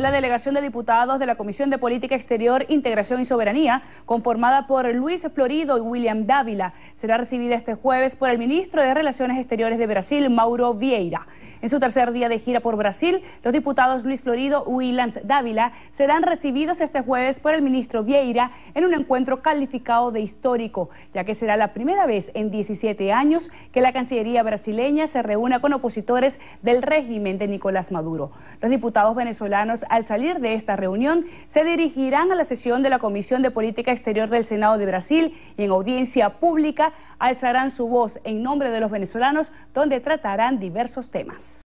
La delegación de diputados de la Comisión de Política Exterior, Integración y Soberanía, conformada por Luis Florido y William Dávila, será recibida este jueves por el ministro de Relaciones Exteriores de Brasil, Mauro Vieira. En su tercer día de gira por Brasil, los diputados Luis Florido y William Dávila serán recibidos este jueves por el ministro Vieira en un encuentro calificado de histórico, ya que será la primera vez en 17 años que la Cancillería brasileña se reúna con opositores del régimen de Nicolás Maduro. Los diputados venezolanos al salir de esta reunión, se dirigirán a la sesión de la Comisión de Política Exterior del Senado de Brasil y en audiencia pública alzarán su voz en nombre de los venezolanos, donde tratarán diversos temas.